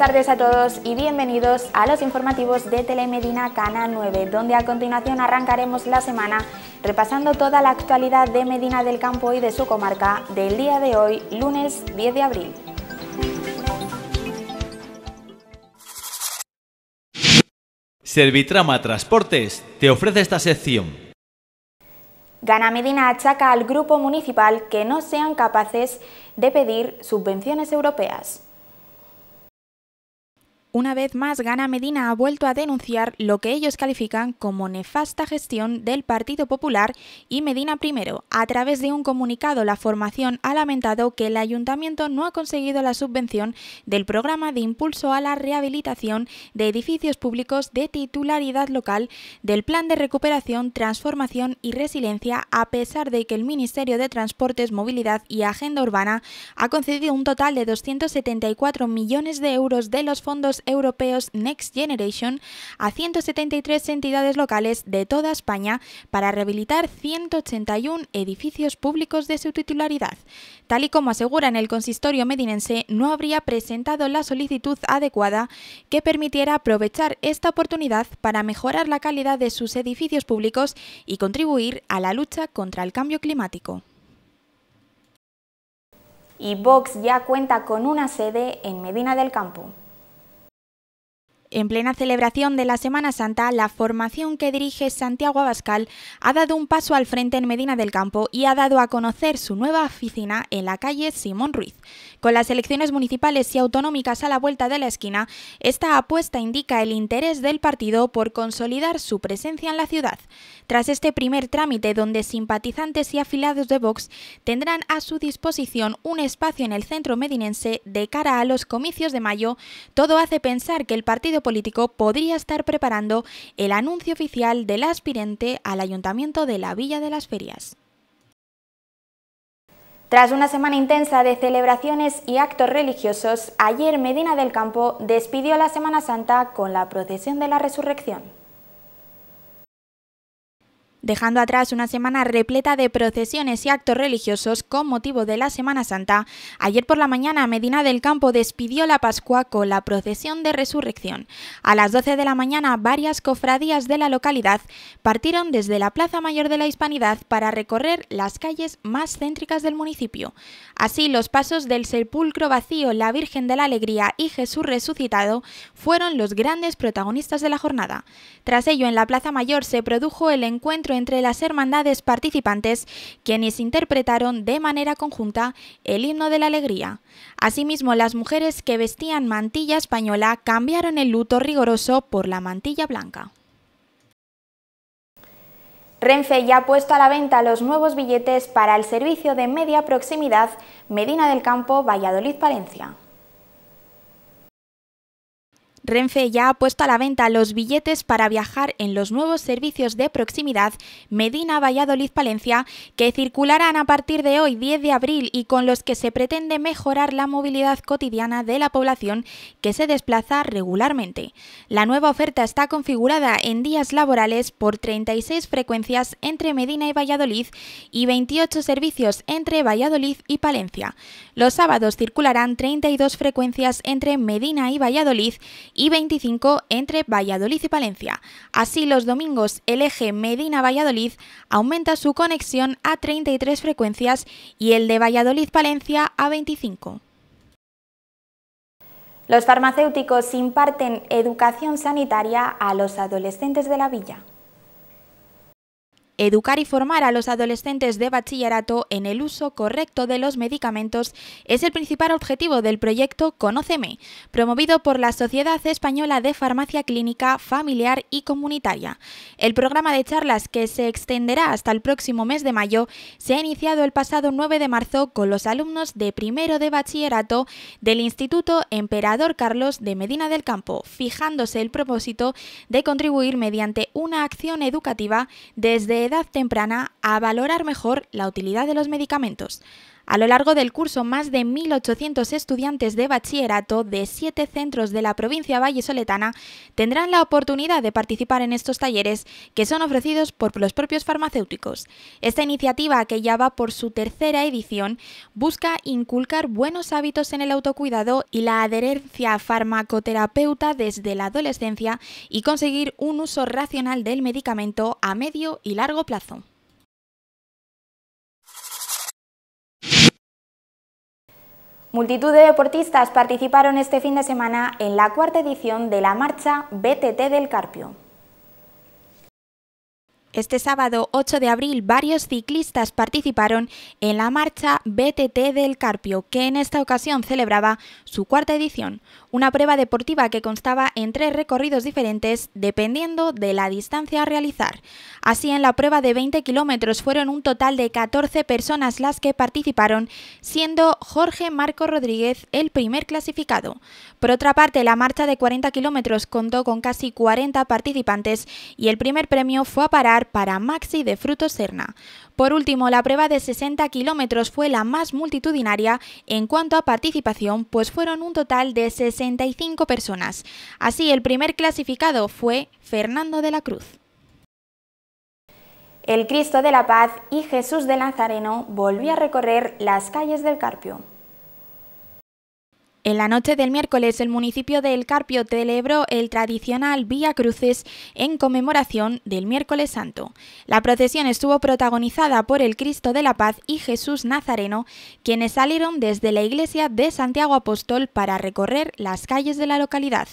tardes a todos y bienvenidos a los informativos de Telemedina Canal 9, donde a continuación arrancaremos la semana repasando toda la actualidad de Medina del Campo y de su comarca del día de hoy, lunes 10 de abril. Servitrama Transportes te ofrece esta sección. Gana Medina achaca al grupo municipal que no sean capaces de pedir subvenciones europeas. Una vez más, Gana Medina ha vuelto a denunciar lo que ellos califican como nefasta gestión del Partido Popular y Medina primero. A través de un comunicado, la formación ha lamentado que el ayuntamiento no ha conseguido la subvención del programa de impulso a la rehabilitación de edificios públicos de titularidad local del Plan de Recuperación, Transformación y Resiliencia, a pesar de que el Ministerio de Transportes, Movilidad y Agenda Urbana ha concedido un total de 274 millones de euros de los fondos europeos Next Generation a 173 entidades locales de toda España para rehabilitar 181 edificios públicos de su titularidad. Tal y como aseguran el consistorio medinense, no habría presentado la solicitud adecuada que permitiera aprovechar esta oportunidad para mejorar la calidad de sus edificios públicos y contribuir a la lucha contra el cambio climático. Y Vox ya cuenta con una sede en Medina del Campo. En plena celebración de la Semana Santa, la formación que dirige Santiago Abascal ha dado un paso al frente en Medina del Campo y ha dado a conocer su nueva oficina en la calle Simón Ruiz. Con las elecciones municipales y autonómicas a la vuelta de la esquina, esta apuesta indica el interés del partido por consolidar su presencia en la ciudad. Tras este primer trámite donde simpatizantes y afiliados de Vox tendrán a su disposición un espacio en el centro medinense de cara a los comicios de mayo, todo hace pensar que el partido político podría estar preparando el anuncio oficial del aspirante al ayuntamiento de la Villa de las Ferias. Tras una semana intensa de celebraciones y actos religiosos, ayer Medina del Campo despidió la Semana Santa con la procesión de la Resurrección dejando atrás una semana repleta de procesiones y actos religiosos con motivo de la Semana Santa, ayer por la mañana Medina del Campo despidió la Pascua con la procesión de resurrección. A las 12 de la mañana varias cofradías de la localidad partieron desde la Plaza Mayor de la Hispanidad para recorrer las calles más céntricas del municipio. Así, los pasos del Sepulcro Vacío, la Virgen de la Alegría y Jesús Resucitado fueron los grandes protagonistas de la jornada. Tras ello, en la Plaza Mayor se produjo el encuentro entre las hermandades participantes, quienes interpretaron de manera conjunta el himno de la alegría. Asimismo, las mujeres que vestían mantilla española cambiaron el luto rigoroso por la mantilla blanca. Renfe ya ha puesto a la venta los nuevos billetes para el servicio de media proximidad Medina del Campo Valladolid-Palencia. Renfe ya ha puesto a la venta los billetes para viajar en los nuevos servicios de proximidad Medina-Valladolid-Palencia que circularán a partir de hoy 10 de abril y con los que se pretende mejorar la movilidad cotidiana de la población que se desplaza regularmente. La nueva oferta está configurada en días laborales por 36 frecuencias entre Medina y Valladolid y 28 servicios entre Valladolid y Palencia. Los sábados circularán 32 frecuencias entre Medina y Valladolid y 25 entre Valladolid y Palencia. Así, los domingos el eje Medina-Valladolid aumenta su conexión a 33 frecuencias y el de Valladolid-Palencia a 25. Los farmacéuticos imparten educación sanitaria a los adolescentes de la villa educar y formar a los adolescentes de bachillerato en el uso correcto de los medicamentos es el principal objetivo del proyecto Conóceme, promovido por la Sociedad Española de Farmacia Clínica Familiar y Comunitaria. El programa de charlas que se extenderá hasta el próximo mes de mayo se ha iniciado el pasado 9 de marzo con los alumnos de primero de bachillerato del Instituto Emperador Carlos de Medina del Campo, fijándose el propósito de contribuir mediante una acción educativa desde temprana a valorar mejor la utilidad de los medicamentos, a lo largo del curso, más de 1.800 estudiantes de bachillerato de siete centros de la provincia vallesoletana tendrán la oportunidad de participar en estos talleres que son ofrecidos por los propios farmacéuticos. Esta iniciativa, que ya va por su tercera edición, busca inculcar buenos hábitos en el autocuidado y la adherencia farmacoterapeuta desde la adolescencia y conseguir un uso racional del medicamento a medio y largo plazo. Multitud de deportistas participaron este fin de semana en la cuarta edición de la marcha BTT del Carpio. Este sábado 8 de abril varios ciclistas participaron en la marcha BTT del Carpio, que en esta ocasión celebraba su cuarta edición, una prueba deportiva que constaba en tres recorridos diferentes dependiendo de la distancia a realizar. Así, en la prueba de 20 kilómetros fueron un total de 14 personas las que participaron, siendo Jorge Marco Rodríguez el primer clasificado. Por otra parte, la marcha de 40 kilómetros contó con casi 40 participantes y el primer premio fue a parar para Maxi de Fruto Serna. Por último, la prueba de 60 kilómetros fue la más multitudinaria en cuanto a participación, pues fueron un total de 65 personas. Así, el primer clasificado fue Fernando de la Cruz. El Cristo de la Paz y Jesús de Nazareno volvió a recorrer las calles del Carpio. En la noche del miércoles, el municipio de El Carpio celebró el tradicional Vía Cruces en conmemoración del miércoles santo. La procesión estuvo protagonizada por el Cristo de la Paz y Jesús Nazareno, quienes salieron desde la iglesia de Santiago Apóstol para recorrer las calles de la localidad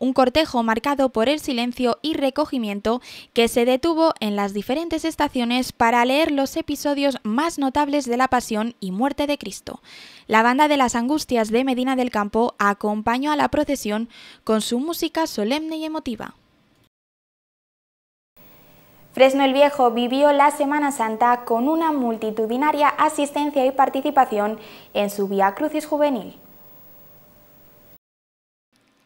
un cortejo marcado por el silencio y recogimiento que se detuvo en las diferentes estaciones para leer los episodios más notables de la pasión y muerte de Cristo. La banda de las angustias de Medina del Campo acompañó a la procesión con su música solemne y emotiva. Fresno el Viejo vivió la Semana Santa con una multitudinaria asistencia y participación en su Vía Crucis Juvenil.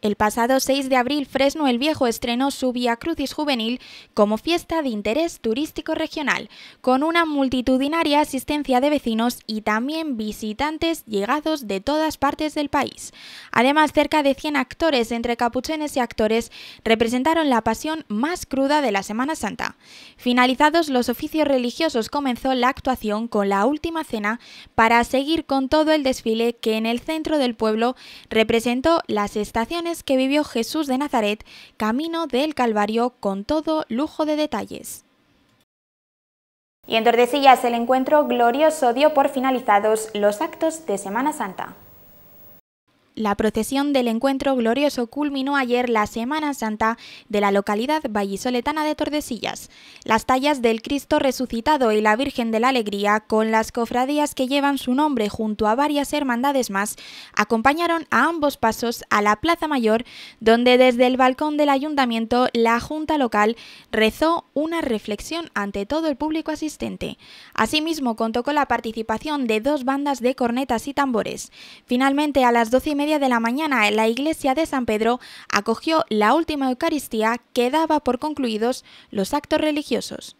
El pasado 6 de abril, Fresno el Viejo estrenó su Via Crucis Juvenil como fiesta de interés turístico regional, con una multitudinaria asistencia de vecinos y también visitantes llegados de todas partes del país. Además, cerca de 100 actores, entre capuchenes y actores, representaron la pasión más cruda de la Semana Santa. Finalizados los oficios religiosos, comenzó la actuación con la última cena para seguir con todo el desfile que en el centro del pueblo representó las estaciones que vivió Jesús de Nazaret camino del Calvario con todo lujo de detalles. Y en Tordesillas el encuentro glorioso dio por finalizados los actos de Semana Santa. La procesión del encuentro glorioso culminó ayer la Semana Santa de la localidad vallisoletana de Tordesillas. Las tallas del Cristo resucitado y la Virgen de la Alegría, con las cofradías que llevan su nombre junto a varias hermandades más, acompañaron a ambos pasos a la Plaza Mayor, donde desde el balcón del ayuntamiento la Junta Local rezó una reflexión ante todo el público asistente. Asimismo, contó con la participación de dos bandas de cornetas y tambores. Finalmente, a las 12 y media de la mañana en la iglesia de San Pedro acogió la última Eucaristía que daba por concluidos los actos religiosos.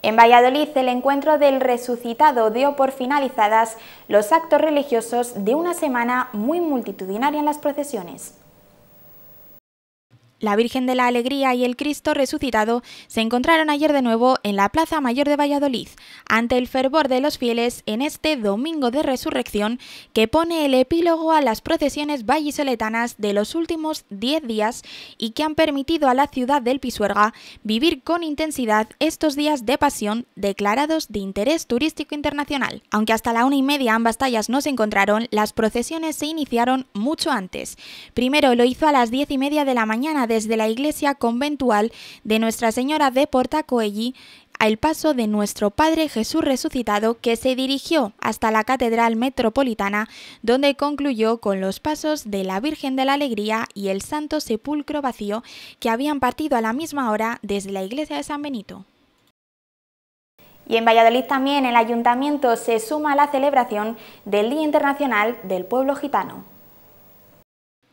En Valladolid, el encuentro del resucitado dio por finalizadas los actos religiosos de una semana muy multitudinaria en las procesiones. La Virgen de la Alegría y el Cristo resucitado se encontraron ayer de nuevo en la Plaza Mayor de Valladolid, ante el fervor de los fieles en este Domingo de Resurrección que pone el epílogo a las procesiones vallisoletanas de los últimos 10 días y que han permitido a la ciudad del Pisuerga vivir con intensidad estos días de pasión declarados de interés turístico internacional. Aunque hasta la una y media ambas tallas no se encontraron, las procesiones se iniciaron mucho antes. Primero lo hizo a las diez y media de la mañana desde la iglesia conventual de Nuestra Señora de Portacoelli al paso de nuestro Padre Jesús resucitado que se dirigió hasta la Catedral Metropolitana, donde concluyó con los pasos de la Virgen de la Alegría y el Santo Sepulcro Vacío que habían partido a la misma hora desde la iglesia de San Benito. Y en Valladolid también el ayuntamiento se suma a la celebración del Día Internacional del Pueblo Gitano.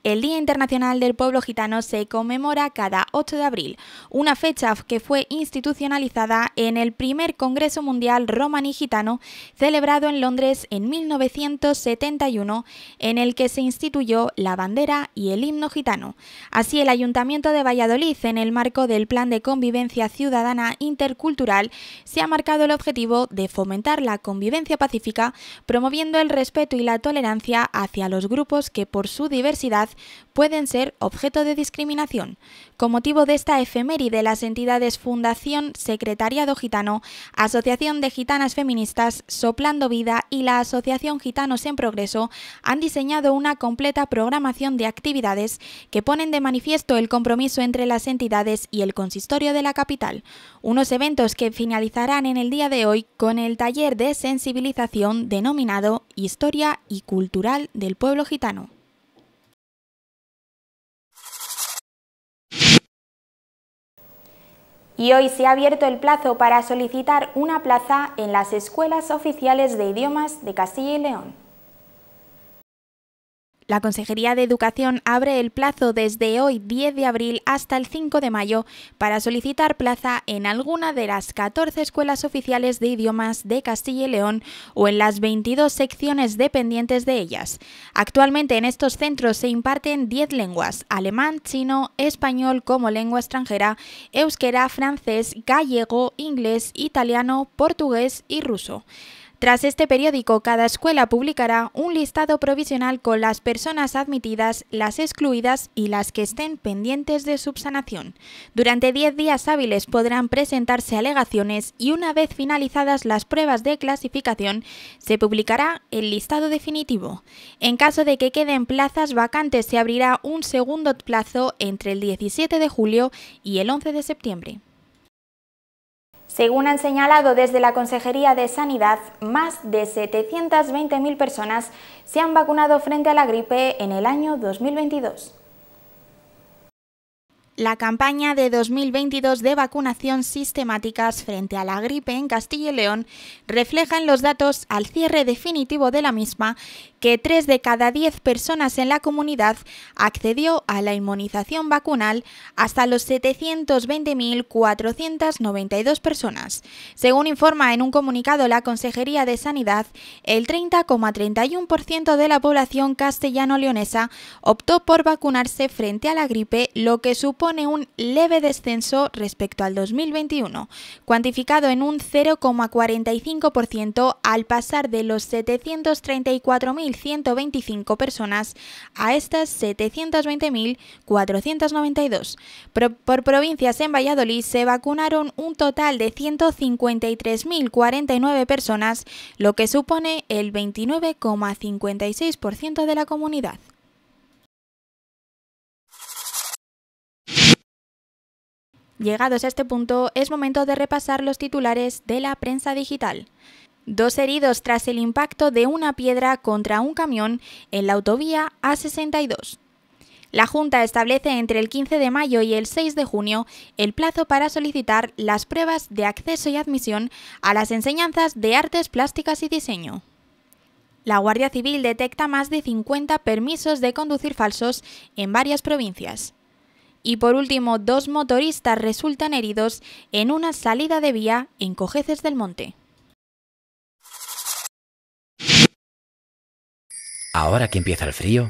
El Día Internacional del Pueblo Gitano se conmemora cada 8 de abril, una fecha que fue institucionalizada en el primer Congreso Mundial romani Gitano celebrado en Londres en 1971, en el que se instituyó la bandera y el himno gitano. Así, el Ayuntamiento de Valladolid, en el marco del Plan de Convivencia Ciudadana Intercultural, se ha marcado el objetivo de fomentar la convivencia pacífica, promoviendo el respeto y la tolerancia hacia los grupos que por su diversidad pueden ser objeto de discriminación. Con motivo de esta efeméride, las entidades Fundación Secretariado Gitano, Asociación de Gitanas Feministas Soplando Vida y la Asociación Gitanos en Progreso han diseñado una completa programación de actividades que ponen de manifiesto el compromiso entre las entidades y el consistorio de la capital. Unos eventos que finalizarán en el día de hoy con el taller de sensibilización denominado Historia y Cultural del Pueblo Gitano. y hoy se ha abierto el plazo para solicitar una plaza en las escuelas oficiales de idiomas de Castilla y León. La Consejería de Educación abre el plazo desde hoy 10 de abril hasta el 5 de mayo para solicitar plaza en alguna de las 14 escuelas oficiales de idiomas de Castilla y León o en las 22 secciones dependientes de ellas. Actualmente en estos centros se imparten 10 lenguas, alemán, chino, español como lengua extranjera, euskera, francés, gallego, inglés, italiano, portugués y ruso. Tras este periódico, cada escuela publicará un listado provisional con las personas admitidas, las excluidas y las que estén pendientes de subsanación. Durante 10 días hábiles podrán presentarse alegaciones y una vez finalizadas las pruebas de clasificación, se publicará el listado definitivo. En caso de que queden plazas vacantes, se abrirá un segundo plazo entre el 17 de julio y el 11 de septiembre. Según han señalado desde la Consejería de Sanidad, más de 720.000 personas se han vacunado frente a la gripe en el año 2022. La campaña de 2022 de vacunación sistemáticas frente a la gripe en Castilla y León refleja en los datos al cierre definitivo de la misma que 3 de cada 10 personas en la comunidad accedió a la inmunización vacunal hasta los 720.492 personas. Según informa en un comunicado la Consejería de Sanidad, el 30,31% de la población castellano-leonesa optó por vacunarse frente a la gripe, lo que supone supone un leve descenso respecto al 2021, cuantificado en un 0,45% al pasar de los 734.125 personas a estas 720.492. Por provincias en Valladolid se vacunaron un total de 153.049 personas, lo que supone el 29,56% de la comunidad. Llegados a este punto, es momento de repasar los titulares de la prensa digital. Dos heridos tras el impacto de una piedra contra un camión en la autovía A62. La Junta establece entre el 15 de mayo y el 6 de junio el plazo para solicitar las pruebas de acceso y admisión a las enseñanzas de artes plásticas y diseño. La Guardia Civil detecta más de 50 permisos de conducir falsos en varias provincias. Y por último, dos motoristas resultan heridos en una salida de vía en Cogeces del Monte. Ahora que empieza el frío,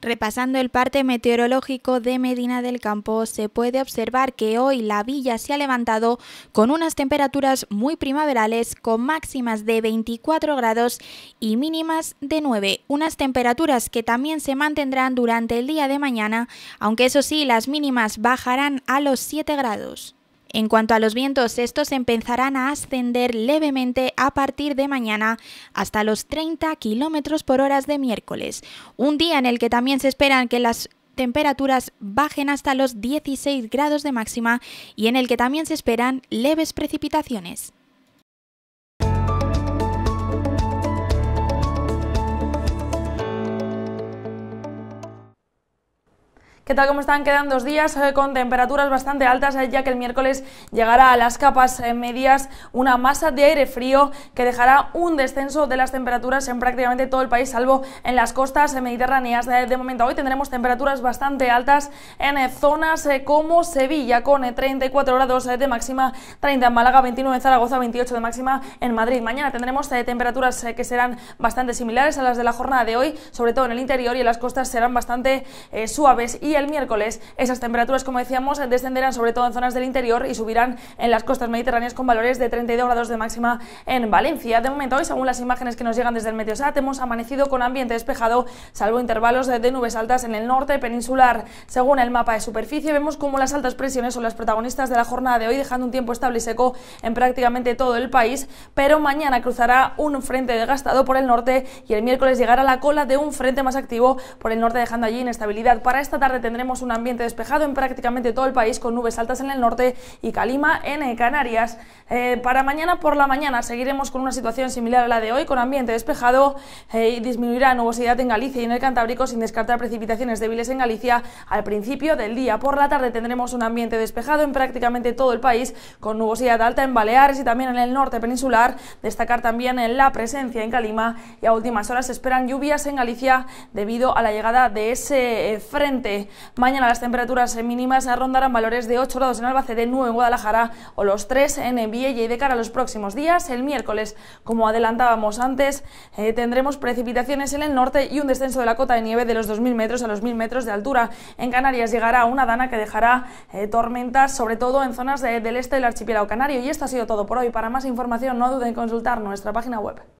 Repasando el parte meteorológico de Medina del Campo, se puede observar que hoy la villa se ha levantado con unas temperaturas muy primaverales con máximas de 24 grados y mínimas de 9, unas temperaturas que también se mantendrán durante el día de mañana, aunque eso sí, las mínimas bajarán a los 7 grados. En cuanto a los vientos, estos empezarán a ascender levemente a partir de mañana hasta los 30 km por hora de miércoles, un día en el que también se esperan que las temperaturas bajen hasta los 16 grados de máxima y en el que también se esperan leves precipitaciones. ¿Qué tal cómo están quedan dos días eh, con temperaturas bastante altas, eh, ya que el miércoles llegará a las capas eh, medias una masa de aire frío que dejará un descenso de las temperaturas en prácticamente todo el país, salvo en las costas mediterráneas. De momento hoy tendremos temperaturas bastante altas en zonas como Sevilla, con 34 grados de máxima, 30 en Málaga, 29 en Zaragoza, 28 de máxima en Madrid. Mañana tendremos temperaturas que serán bastante similares a las de la jornada de hoy, sobre todo en el interior y las costas serán bastante suaves. Y el miércoles esas temperaturas, como decíamos, descenderán sobre todo en zonas del interior y subirán en las costas mediterráneas con valores de 32 grados de máxima en Valencia. De momento, hoy, según las imágenes que nos llegan desde el Meteosat, hemos amanecido con ambiente despejado, salvo intervalos de, nubes altas en el norte peninsular. Según el mapa de superficie, vemos como las altas presiones son las protagonistas de la jornada de hoy, dejando un tiempo estable y seco en prácticamente todo el país, pero mañana cruzará un frente desgastado por el norte y el miércoles llegará la cola de un frente más activo por el norte, dejando allí inestabilidad. Para esta tarde tendremos un ambiente despejado en prácticamente todo el país con nubes altas en el norte y calima en Canarias. Eh, para mañana por la mañana seguiremos con una situación similar a la de hoy con ambiente despejado eh, y disminuirá nubosidad en Galicia y en el Cantábrico sin descartar precipitaciones débiles en Galicia al principio del día. Por la tarde tendremos un ambiente despejado en prácticamente todo el país con nubosidad alta en Baleares y también en el norte peninsular. Destacar también en la presencia en Calima y a últimas horas se esperan lluvias en Galicia debido a la llegada de ese eh, frente. Mañana las temperaturas mínimas rondarán valores de 8 grados en Albacete, 9 en Guadalajara o los 3 en Viella y de cara a los próximos días, el miércoles, como adelantábamos antes, eh, tendremos precipitaciones en el norte y un descenso de la cota de nieve de los 2.000 metros a los 1.000 metros de altura. En Canarias llegará una dana que dejará eh, tormentas, sobre todo en zonas del este del archipiélago canario. Y esto ha sido todo por hoy. Para más información no duden en consultar nuestra página web.